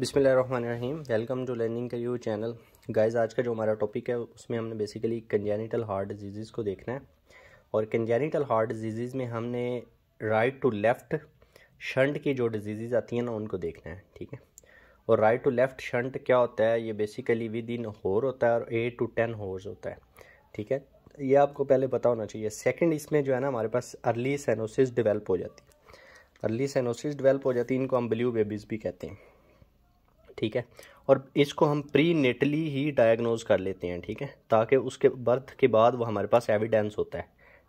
बिसमीम welcome to learning का U channel guys आज का जो हमारा टॉपिक है उसमें हमने बेसिकली कंजेनिटल हार्ट डिजीज़ को देखना है और कंजेनिटल हार्ट डिजीज़ में हमने राइट टू लेफ़्ट शंट की जो डिजीज़ आती हैं ना उनको देखना है ठीक है और राइट टू लेफ़्ट शंट क्या होता है ये बेसिकली विद इन होर होता है और एट टू टेन होर्स होता है ठीक है ये आपको पहले पता होना चाहिए सेकेंड इसमें जो है ना हमारे पास अर्ली सैनोसिस डिवेल्प हो जाती है अर्ली सैनोसिस डिवेल्प हो जाती है इनको हम ब्ल्यू बेबीज़ भी कहते हैं ठीक है और इसको हम प्री नेटली ही डायग्नोज कर लेते हैं ठीक है ताकि उसके बर्थ के बाद वो हमारे पास एविडेंस होता है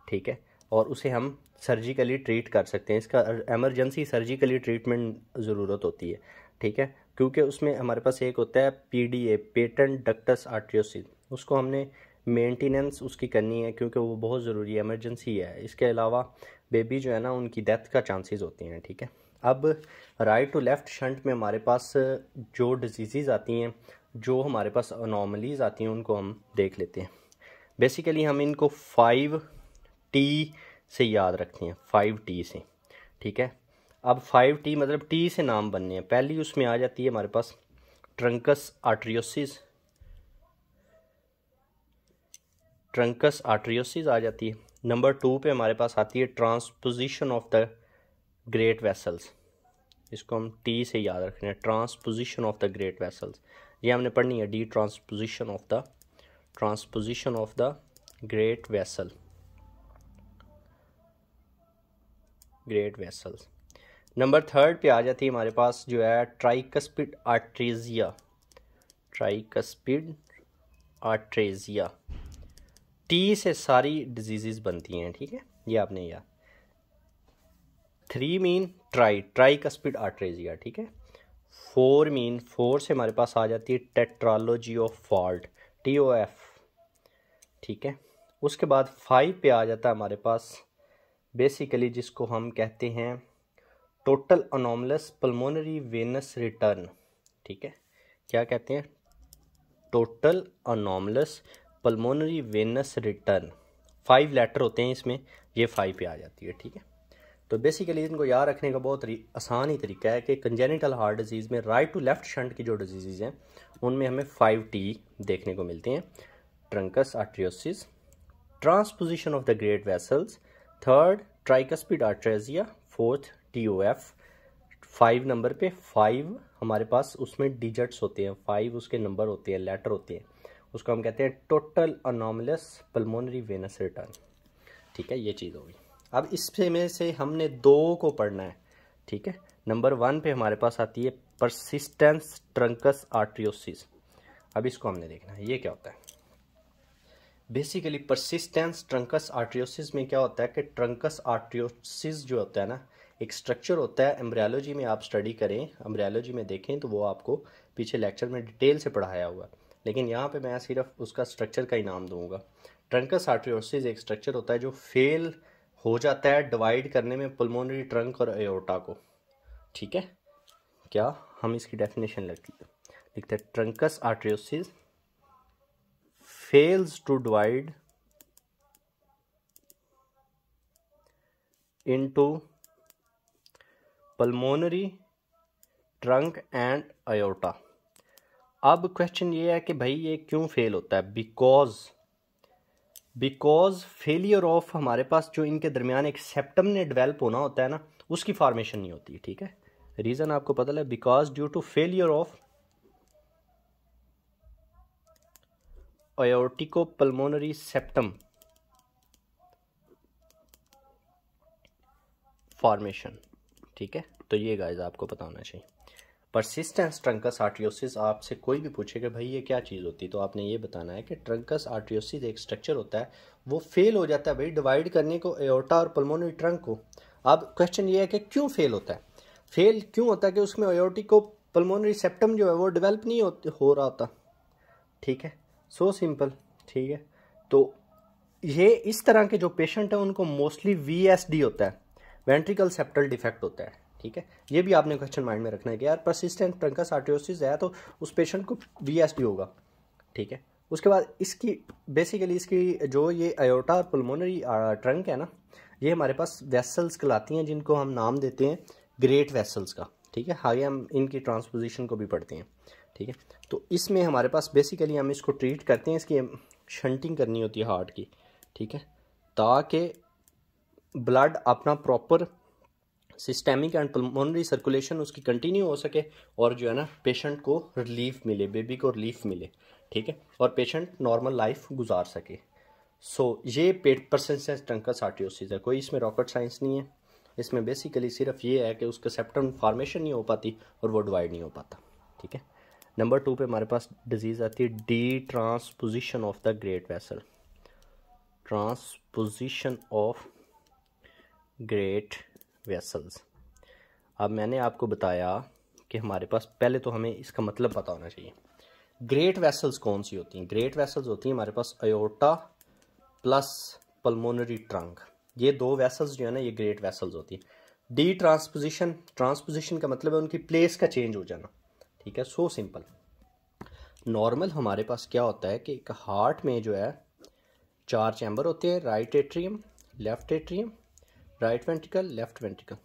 ठीक है और उसे हम सर्जिकली ट्रीट कर सकते हैं इसका एमरजेंसी सर्जिकली ट्रीटमेंट ज़रूरत होती है ठीक है क्योंकि उसमें हमारे पास एक होता है P D A patent ductus arteriosus उसको हमने मेंटेनेंस उसकी करनी है क्योंकि वो बहुत ज़रूरी है एमरजेंसी है इसके अलावा बेबी जो है ना उनकी डेथ का चांसेस होते हैं ठीक है अब राइट टू लेफ़्ट शंट में हमारे पास जो डिजीज़ आती हैं जो हमारे पास अनॉर्मलीज आती हैं उनको हम देख लेते हैं बेसिकली हम इनको फाइव टी से याद रखते हैं फाइव टी से ठीक है अब फाइव टी मतलब टी से नाम बनने हैं पहली उसमें आ जाती है हमारे पास ट्रंकस आर्ट्रियोसिस ट्रंकस आर्ट्रियोसिस आ जाती है नंबर टू पे हमारे पास आती है transposition of the great vessels इसको हम टी से याद रख रहे हैं transposition of the great vessels ये हमने पढ़नी है D transposition of the transposition of the great vessel great vessels number third पे आ जाती है हमारे पास जो है tricuspid atresia tricuspid atresia T से सारी डिजीज़ बनती हैं ठीक है ये आपने याद थ्री मीन ट्राई ट्राई का स्पीड आर्ट्रेजिया ठीक है फोर मीन फोर से हमारे पास आ जाती है tetralogy of Fallot T O F ठीक है उसके बाद फाइव पे आ जाता है हमारे पास बेसिकली जिसको हम कहते हैं total anomalous pulmonary venous return ठीक है क्या कहते हैं total anomalous pulmonary venous return five letter होते हैं इसमें ये फाइव पे आ जाती है ठीक है तो बेसिकली इनको याद रखने का बहुत आसान ही तरीका है कि कंजेनिटल हार्ट डिजीज़ में राइट टू लेफ्ट शंट की जो डिजीज़ हैं उनमें हमें फाइव टी देखने को मिलती हैं truncus arteriosus transposition of the great vessels third tricuspid atresia fourth T O F five number पे फाइव हमारे पास उसमें डिजिट्स होते हैं फाइव उसके नंबर होते हैं लेटर होते हैं उसको हम कहते हैं total anomalous pulmonary venous return ठीक है ये चीज़ होगी अब इससे में से हमने दो को पढ़ना है ठीक है नंबर वन पे हमारे पास आती है परसिस्टेंस ट्रंकस आर्ट्रियोसिस अब इसको हमने देखना है ये क्या होता है बेसिकली परसिस्टेंस ट्रंकस आर्ट्रियोसिस में क्या होता है कि ट्रंकस आर्ट्रियोसिस जो होता है ना एक स्ट्रक्चर होता है एम्ब्रियालोजी में आप स्टडी करें एम्ब्रियालोजी में देखें तो वो आपको पीछे लेक्चर में डिटेल से पढ़ाया हुआ लेकिन यहाँ पे मैं सिर्फ उसका स्ट्रक्चर का ही नाम दूंगा ट्रंकस आर्ट्रियोसिस एक स्ट्रक्चर होता है जो फेल हो जाता है डिवाइड करने में पुलमोनरी ट्रंक और एओटा को ठीक है क्या हम इसकी डेफिनेशन लिखते हैं truncus arteriosus fails to divide into pulmonary trunk and aorta अब क्वेश्चन ये है कि भाई ये क्यों फेल होता है बिकॉज बिकॉज फेलियर ऑफ हमारे पास जो इनके दरमियान एक सेप्टम ने डिवेल्प होना होता है ना उसकी फॉर्मेशन नहीं होती ठीक है रीज़न आपको पता लगे because due to failure of aortico pulmonary septum formation ठीक है तो ये गाइज आपको पता होना चाहिए परसिस्टेंस ट्रंकस आर्ट्रियोसिस आपसे कोई भी पूछे कि भाई ये क्या चीज़ होती है तो आपने ये बताना है कि ट्रंकस आर्ट्रियोसिस एक स्ट्रक्चर होता है वो फेल हो जाता है भाई डिवाइड करने को एओटा और पल्मोनरी ट्रंक को अब क्वेश्चन ये है कि क्यों फेल होता है फेल क्यों होता है कि उसमें एओटिक को पल्मोनरी सेप्टम जो है वो डिवेल्प नहीं हो, हो रहा होता ठीक है सो सिंपल ठीक है तो ये इस तरह के जो पेशेंट हैं उनको मोस्टली वी होता है वेंट्रिकल सेप्टल डिफेक्ट होता है ठीक है ये भी आपने क्वेश्चन माइंड में रखना है कि यार परसिस्टेंट ट्रंकस आर्टियोसिस है तो उस पेशेंट को वी होगा ठीक है उसके बाद इसकी बेसिकली इसकी जो ये अयोटा और पुलमोनरी ट्रंक है ना ये हमारे पास वेसल्स कहलाती हैं जिनको हम नाम देते हैं ग्रेट वेसल्स का ठीक है आगे हम इनकी ट्रांसपोजिशन को भी पढ़ते हैं ठीक है तो इसमें हमारे पास बेसिकली हम इसको ट्रीट करते हैं इसकी शंटिंग करनी होती है हार्ट की ठीक है ताकि ब्लड अपना proper systemic and pulmonary circulation उसकी कंटिन्यू हो सके और जो है ना पेशेंट को रिलीफ मिले बेबी को रिलीफ मिले ठीक है और पेशेंट नॉर्मल लाइफ गुजार सके सो so, ये पेट परसेंसेंस टंकस आर्टियोसिस है कोई इसमें रॉकेट साइंस नहीं है इसमें बेसिकली सिर्फ ये है कि उसका सेप्टम फॉर्मेशन नहीं हो पाती और वो डिवाइड नहीं हो पाता ठीक है नंबर टू पे हमारे पास डिजीज़ आती है D transposition of the great vessel transposition of great vessels अब मैंने आपको बताया कि हमारे पास पहले तो हमें इसका मतलब पता होना चाहिए ग्रेट वेसल्स कौन सी होती हैं ग्रेट वेसल्स होती हैं हमारे पास अयोटा प्लस पल्मोनरी ट्रंक ये दो वेसल्स जो है ना ये ग्रेट वेसल्स होती हैं डी ट्रांसपोजिशन ट्रांसपोजिशन का मतलब है उनकी प्लेस का चेंज हो जाना ठीक है सो सिंपल नॉर्मल हमारे पास क्या होता है कि एक हार्ट में जो है चार चैम्बर होते हैं right atrium left atrium right ventricle left ventricle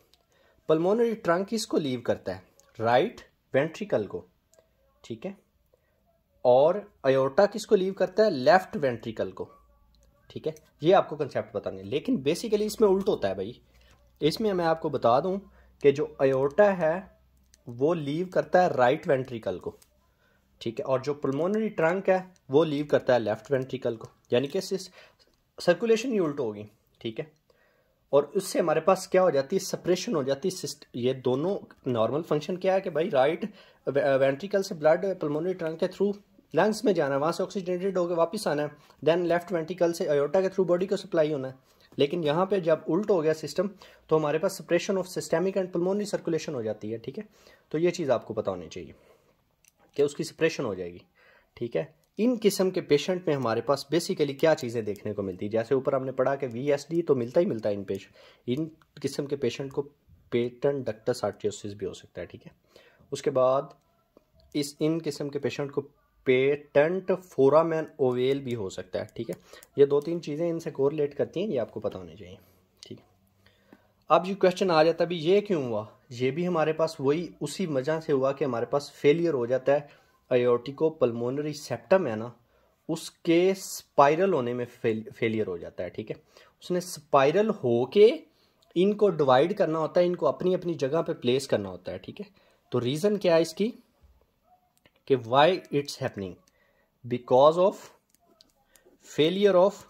pulmonary trunk इसको लीव करता है राइट वेंट्रिकल को ठीक है और अयोटा किसको लीव करता है लेफ्ट वेंट्रिकल को ठीक है ये आपको कंसेप्ट बताने लेकिन बेसिकली इसमें उल्ट होता है भाई इसमें मैं आपको बता दूं कि जो अयोटा है वो लीव करता है राइट वेंट्रिकल को ठीक है और जो पल्मोनरी ट्रंक है वो लीव करता है लेफ्ट वेंट्रिकल को यानी कि सर्कुलेशन ही उल्ट होगी ठीक है और उससे हमारे पास क्या हो जाती है सप्रेशन हो जाती है ये दोनों नॉर्मल फंक्शन क्या है कि भाई राइट वेंट्रिकल से ब्लड पल्मोनरी ट्रंक के थ्रू लंग्स में जाना है वहाँ से ऑक्सीजनेटेड होकर वापस आना है देन लेफ्ट वेंटिकल से अयोटा के थ्रू बॉडी को सप्लाई होना है लेकिन यहाँ पे जब उल्ट हो गया सिस्टम तो हमारे पास separation of systemic and pulmonary circulation हो जाती है ठीक है तो ये चीज़ आपको पता होनी चाहिए कि उसकी सप्रेशन हो जाएगी ठीक है इन किस्म के पेशेंट में हमारे पास बेसिकली क्या चीज़ें देखने को मिलती है जैसे ऊपर हमने पढ़ा कि वी तो मिलता ही मिलता है इन पेश इन किस्म के पेशेंट को पेटन डक्टस आर्टियोसिस भी हो सकता है ठीक है उसके बाद इस इन किस्म के पेशेंट को पेटेंट फोरामैन ओवेल भी हो सकता है ठीक है ये दो तीन चीज़ें इनसे कोरिलेट करती हैं ये आपको पता होनी चाहिए ठीक है अब ये क्वेश्चन आ जाता है भी ये क्यों हुआ ये भी हमारे पास वही उसी वजह से हुआ कि हमारे पास फेलियर हो जाता है एयोटिको पल्मोनरी सेप्टम है ना उसके स्पाइरल होने में फेल, फेलियर हो जाता है ठीक है उसने स्पाइरल हो के इनको डिवाइड करना होता है इनको अपनी अपनी जगह पे प्लेस करना होता है ठीक है तो रीज़न क्या है इसकी कि why it's happening because of failure of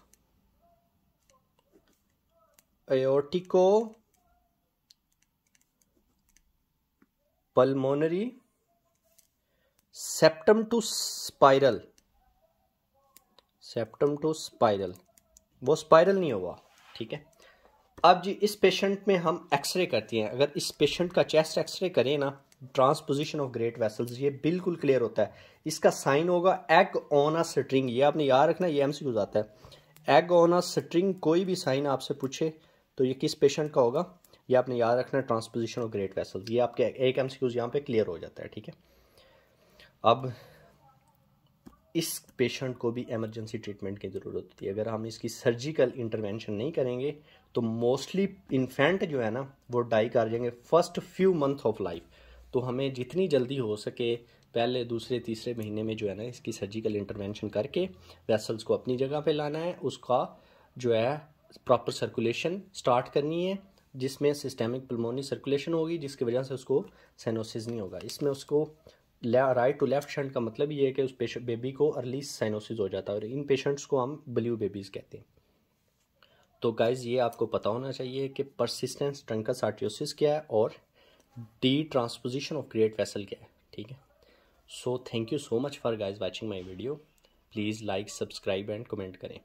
aortico pulmonary septum to spiral septum to spiral वो स्पाइरल नहीं हुआ ठीक है अब जी इस पेशेंट में हम एक्सरे करते हैं अगर इस पेशेंट का चेस्ट एक्सरे करें ना ट्रांसपोजिशन ऑफ ग्रेट वेसल्स ये बिल्कुल क्लियर होता है इसका साइन होगा एग ऑन आ स्ट्रिंग ये आपने याद रखना ये एम सी आता है एग ऑन अ स्ट्रिंग कोई भी साइन आपसे पूछे तो ये किस पेशेंट का होगा ये आपने याद रखना ट्रांसपोजिशन ऑफ ग्रेट वेसल्स ये आपके एक एम सी यहाँ पे क्लियर हो जाता है ठीक है अब इस पेशेंट को भी एमरजेंसी ट्रीटमेंट की ज़रूरत होती है अगर हम इसकी सर्जिकल इंटरवेंशन नहीं करेंगे तो मोस्टली इन्फेंट जो है ना वो डाई कर जाएंगे first few month of life तो हमें जितनी जल्दी हो सके पहले दूसरे तीसरे महीने में जो है ना इसकी सर्जिकल इंटरवेंशन करके वेसल्स को अपनी जगह पे लाना है उसका जो है प्रॉपर सर्कुलेशन स्टार्ट करनी है जिसमें सिस्टेमिक पुलमोनी सर्कुलेशन होगी जिसकी वजह से उसको सेनोसिस नहीं होगा इसमें उसको राइट टू लेफ्ट शंट का मतलब ये है कि उस पेशेंट बेबी को अर्ली साइनोसिस हो जाता है और इन पेशेंट्स को हम ब्ल्यू बेबीज़ कहते हैं तो गाइज ये आपको पता होना चाहिए कि परसिस्टेंस ट्रंकस आर्टियोसिस क्या है और D transposition of great vessel क्या है ठीक है so thank you so much for guys watching my video please like subscribe and comment करें